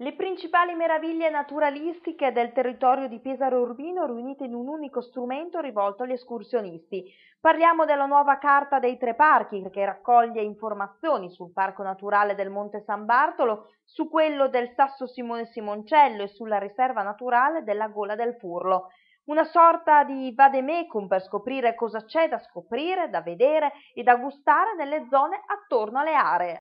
Le principali meraviglie naturalistiche del territorio di Pesaro Urbino riunite in un unico strumento rivolto agli escursionisti. Parliamo della nuova carta dei tre parchi che raccoglie informazioni sul Parco Naturale del Monte San Bartolo, su quello del Sasso Simone Simoncello e sulla Riserva Naturale della Gola del Furlo. Una sorta di vademecum per scoprire cosa c'è da scoprire, da vedere e da gustare nelle zone attorno alle aree.